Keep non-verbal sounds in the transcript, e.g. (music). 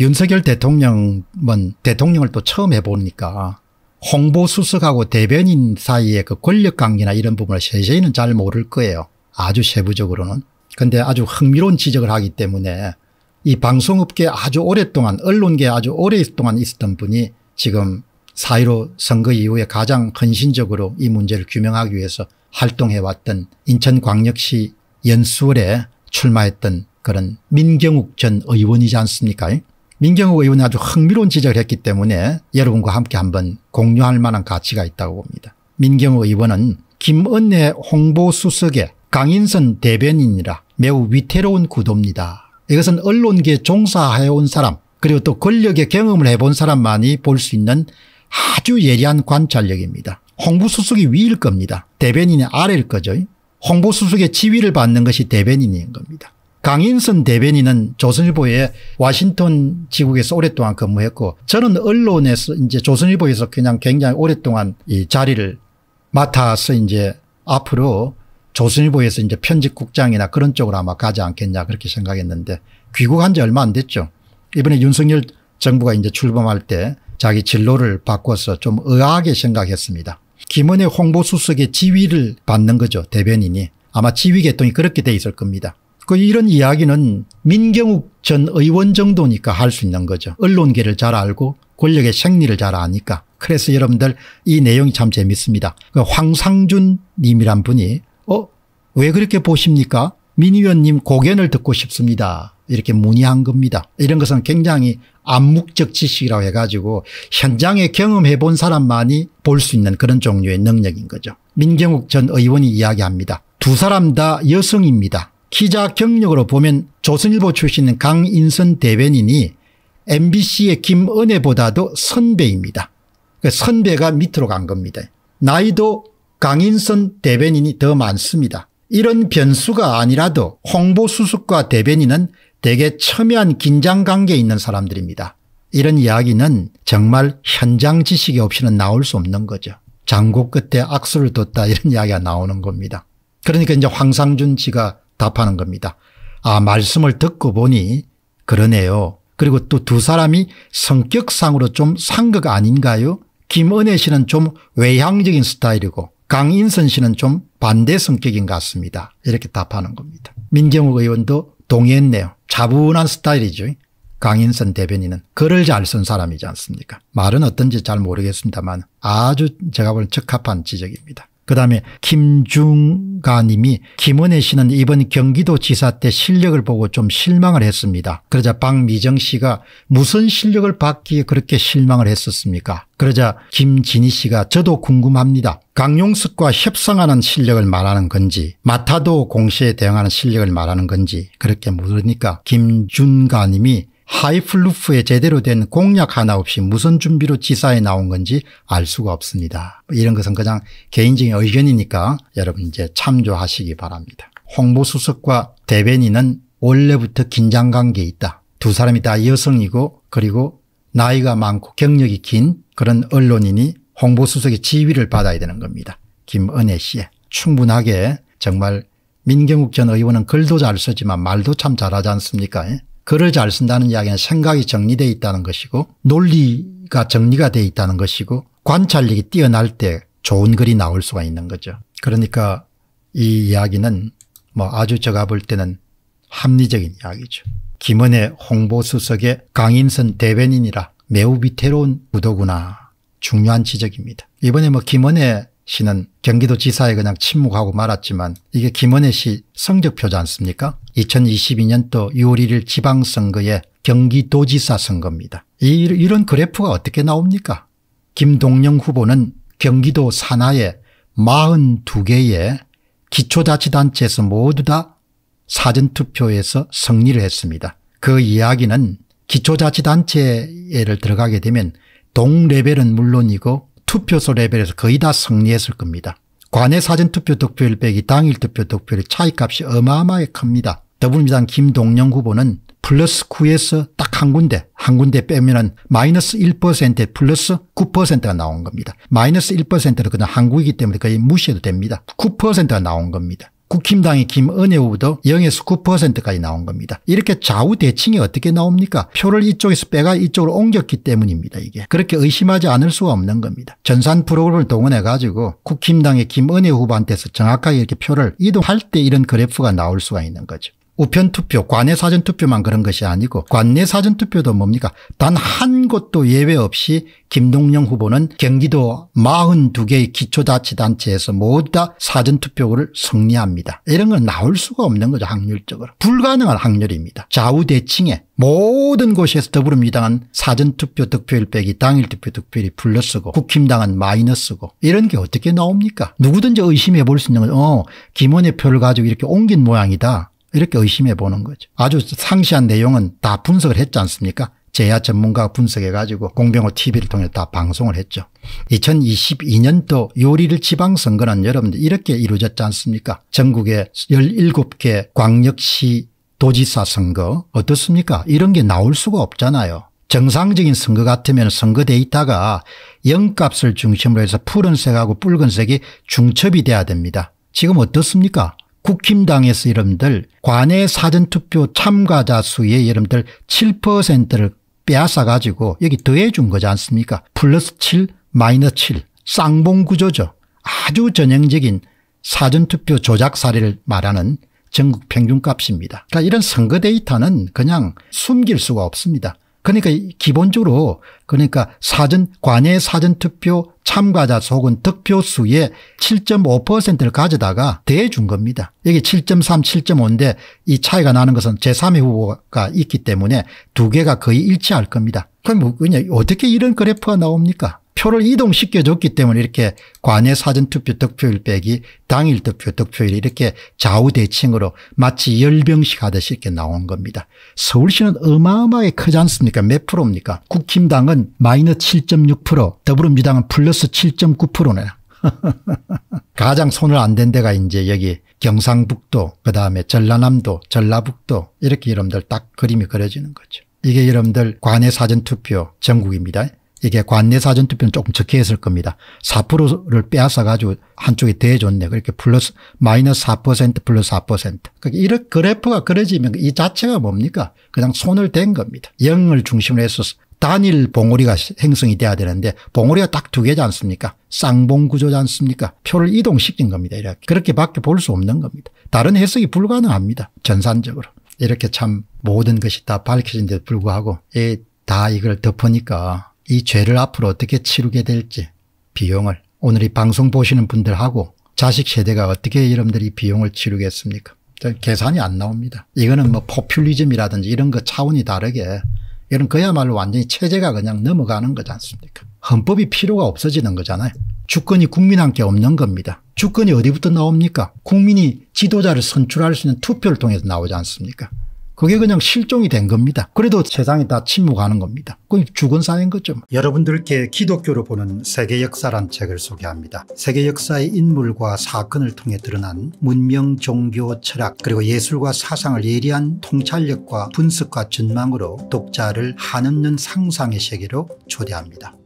윤석열 대통령은 대통령을 또 처음 해보니까 홍보수석하고 대변인 사이의 그 권력 관계나 이런 부분을 세세히는 잘 모를 거예요. 아주 세부적으로는. 근데 아주 흥미로운 지적을 하기 때문에 이 방송업계 아주 오랫동안 언론계 아주 오랫동안 있었던 분이 지금 사이로 선거 이후에 가장 헌신적으로 이 문제를 규명하기 위해서 활동해왔던 인천광역시 연수원에 출마했던 그런 민경욱 전 의원이지 않습니까 민경욱 의원이 아주 흥미로운 지적을 했기 때문에 여러분과 함께 한번 공유할 만한 가치가 있다고 봅니다. 민경욱 의원은 김은혜 홍보수석의 강인선 대변인이라 매우 위태로운 구도입니다. 이것은 언론계 종사해온 사람 그리고 또 권력의 경험을 해본 사람만이 볼 수 있는 아주 예리한 관찰력입니다. 홍보수석이 위일 겁니다. 대변인이 아래일 거죠. 홍보수석의 지위를 받는 것이 대변인인 겁니다. 강인선 대변인은 조선일보에 와싱턴 지국에서 오랫동안 근무했고 저는 언론에서 이제 조선일보에서 그냥 굉장히 오랫동안 이 자리를 맡아서 이제 앞으로 조선일보에서 이제 편집국장이나 그런 쪽으로 아마 가지 않겠냐 그렇게 생각했는데 귀국한 지 얼마 안 됐죠. 이번에 윤석열 정부가 이제 출범할 때 자기 진로를 바꿔서 좀 의아하게 생각했습니다. 김은혜 홍보수석의 지위를 받는 거죠. 대변인이. 아마 지위 개통이 그렇게 돼 있을 겁니다. 그 이런 이야기는 민경욱 전 의원 정도니까 할 수 있는 거죠. 언론계를 잘 알고 권력의 생리를 잘 아니까. 그래서 여러분들 이 내용이 참 재밌습니다. 그 황상준 님이란 분이 어? 왜 그렇게 보십니까? 민 의원님 고견을 듣고 싶습니다. 이렇게 문의한 겁니다. 이런 것은 굉장히 암묵적 지식이라고 해가지고 현장에 경험해 본 사람만이 볼 수 있는 그런 종류의 능력인 거죠. 민경욱 전 의원이 이야기합니다. 두 사람 다 여성입니다. 기자 경력으로 보면 조선일보 출신 강인선 대변인이 mbc의 김은혜보다도 선배입니다. 그 선배가 밑으로 간 겁니다. 나이도 강인선 대변인이 더 많습니다. 이런 변수가 아니라도 홍보수석과 대변인은 대개 첨예한 긴장관계에 있는 사람들입니다. 이런 이야기는 정말 현장 지식이 없이는 나올 수 없는 거죠. 장고 끝에 악수를 뒀다 이런 이야기가 나오는 겁니다. 그러니까 이제 황상준 씨가 답하는 겁니다. 아 말씀을 듣고 보니 그러네요. 그리고 또 두 사람이 성격상으로 좀 상극 아닌가요? 김은혜 씨는 좀 외향적인 스타일이고 강인선 씨는 좀 반대 성격인 것 같습니다. 이렇게 답하는 겁니다. 민경욱 의원도 동의했네요. 자분한 스타일이죠. 강인선 대변인은 글을 잘 쓴 사람이지 않습니까 말은 어떤지 잘 모르겠습니다만 아주 제가 볼 적합한 지적입니다. 그 다음에 김중가 님이 김은혜 씨는 이번 경기도지사 때 실력을 보고 좀 실망을 했습니다. 그러자 박미정 씨가 무슨 실력을 받기에 그렇게 실망을 했었습니까 그러자 김진희 씨가 저도 궁금합니다. 강용석과 협상하는 실력을 말하는 건지 마타도 공시에 대응하는 실력을 말하는 건지 그렇게 물으니까 김준가 님이 하이플루프에 제대로 된 공약 하나 없이 무슨 준비로 지사에 나온 건지 알 수가 없습니다. 이런 것은 그냥 개인적인 의견이니까 여러분 이제 참조하시기 바랍니다. 홍보수석과 대변인은 원래부터 긴장관계에 있다. 두 사람이 다 여성이고 그리고 나이가 많고 경력이 긴 그런 언론인이 홍보수석의 지위를 받아야 되는 겁니다. 김은혜 씨의 충분하게 정말 민경욱 전 의원은 글도 잘 쓰지만 말도 참 잘하지 않습니까 예? 글을 잘 쓴다는 이야기는 생각이 정리되어 있다는 것이고 논리가 정리가 되어 있다는 것이고 관찰력이 뛰어날 때 좋은 글이 나올 수가 있는 거죠. 그러니까 이 이야기는 뭐 아주 제가 볼 때는 합리적인 이야기죠. 김은혜 홍보수석의 강인선 대변인이라 매우 위태로운 구도구나 중요한 지적입니다. 이번에 뭐 김은혜 씨는 경기도지사에 그냥 침묵하고 말았지만 이게 김은혜 씨 성적표지 않습니까 2022년도 6월 1일 지방선거에 경기도지사 선거입니다. 이, 이런 그래프가 어떻게 나옵니까 김동영 후보는 경기도 산하에 42개의 기초자치단체에서 모두 다 사전투표에서 승리를 했습니다. 그 이야기는 기초자치단체를 들어가게 되면 동레벨은 물론이고 투표소 레벨에서 거의 다 승리했을 겁니다. 관내 사전투표 득표율 빼기 당일 투표 득표율 차이값이 어마어마하게 큽니다. 더불어민주당 김동영 후보는 플러스 9에서 딱 한 군데 한 군데 빼면 은 마이너스 1%에 플러스 9%가 나온 겁니다. 마이너스 1%는 그냥 한국이기 때문에 거의 무시해도 됩니다. 9%가 나온 겁니다. 국힘당의 김은혜 후보도 0에서 9%까지 나온 겁니다. 이렇게 좌우 대칭이 어떻게 나옵니까? 표를 이쪽에서 빼가 이쪽으로 옮겼기 때문입니다. 이게 그렇게 의심하지 않을 수가 없는 겁니다. 전산 프로그램을 동원해 가지고 국힘당의 김은혜 후보한테서 정확하게 이렇게 표를 이동할 때 이런 그래프가 나올 수가 있는 거죠. 우편투표 관내 사전투표만 그런 것이 아니고 관내 사전투표도 뭡니까 단 한 곳도 예외 없이 김동영 후보는 경기도 42개의 기초자치단체에서 모두 다 사전투표를 승리합니다. 이런 건 나올 수가 없는 거죠 확률적으로. 불가능한 확률입니다. 좌우대칭에 모든 곳에서 더불어민주당은 사전투표 득표율 빼기 당일투표 득표율이 플러스고 국힘당은 마이너스고 이런 게 어떻게 나옵니까 누구든지 의심해 볼 수 있는 거 어, 김원의 표를 가지고 이렇게 옮긴 모양이다. 이렇게 의심해 보는 거죠. 아주 상세한 내용은 다 분석을 했지 않습니까 제야 전문가 가 분석해 가지고 공병호 TV를 통해 다 방송을 했죠. 2022년도 요리를 지방선거는 여러분들 이렇게 이루어졌지 않습니까 전국의 17개 광역시 도지사 선거 어떻습니까 이런 게 나올 수가 없잖아요. 정상적인 선거 같으면 선거 데이터가 영값을 중심으로 해서 푸른색하고 붉은색이 중첩이 돼야 됩니다. 지금 어떻습니까 국힘당에서 여러분들 관내 사전투표 참가자 수의 여러분들 7%를 빼앗아 가지고 여기 더해 준 거지 않습니까 플러스 7 마이너스 7 쌍봉 구조죠. 아주 전형적인 사전투표 조작 사례를 말하는 전국 평균값입니다. 그러니까 이런 선거 데이터는 그냥 숨길 수가 없습니다. 그러니까 기본적으로 그러니까 사전 관외 사전투표 참가자 속은 득표수의 7.5%를 가져다가 대준 겁니다. 여기 7.3 7.5인데 이 차이가 나는 것은 제3의 후보가 있기 때문에 두 개가 거의 일치할 겁니다. 그럼 뭐 그냥 어떻게 이런 그래프가 나옵니까 표를 이동시켜줬기 때문에 이렇게 관외 사전투표 득표율 빼기 당일 득표 득표율 이렇게 좌우대칭으로 마치 열병식 하듯이 이렇게 나온 겁니다. 서울시는 어마어마하게 크지 않습니까? 몇 프로입니까? 국힘당은 마이너7.6% 더불어민주당은 플러스 7.9%네요. (laughs) 가장 손을 안 댄 데가 이제 여기 경상북도 그다음에 전라남도 전라북도 이렇게 여러분들 딱 그림이 그려지는 거죠. 이게 여러분들 관외 사전투표 전국입니다. 이게 관내 사전투표는 조금 적게 했을 겁니다. 4%를 빼앗아 가지고 한쪽에 대줬네. 그렇게 플러스 마이너스 4% 플러스 4%. 그게 그러니까 이렇게 그래프가 그려지면 이 자체가 뭡니까? 그냥 손을 댄 겁니다. 0을 중심으로 해서 단일 봉오리가 행성이 돼야 되는데 봉오리가 딱 두 개지 않습니까? 쌍봉 구조지 않습니까? 표를 이동시킨 겁니다. 이렇게 그렇게밖에 볼 수 없는 겁니다. 다른 해석이 불가능합니다. 전산적으로. 이렇게 참 모든 것이 다 밝혀진 데도 불구하고 다 이걸 덮으니까 이 죄를 앞으로 어떻게 치르게 될지 비용을 오늘 이 방송 보시는 분들하고 자식 세대가 어떻게 여러분들이 비용을 치르겠습니까 계산이 안 나옵니다. 이거는 뭐 포퓰리즘이라든지 이런 거 차원이 다르게 이런 그야말로 완전히 체제가 그냥 넘어가는 거지 않습니까 헌법이 필요가 없어지는 거잖아요. 주권이 국민한테 없는 겁니다. 주권이 어디부터 나옵니까 국민이 지도자를 선출할 수 있는 투표를 통해서 나오지 않습니까 그게 그냥 실종이 된 겁니다. 그래도 세상이 다 침묵하는 겁니다. 그 죽은 사인 거죠. 여러분들께 기독교로 보는 세계 역사란 책을 소개합니다. 세계 역사의 인물과 사건을 통해 드러난 문명, 종교, 철학 그리고 예술과 사상을 예리한 통찰력과 분석과 전망으로 독자를 한없는 상상의 세계로 초대합니다.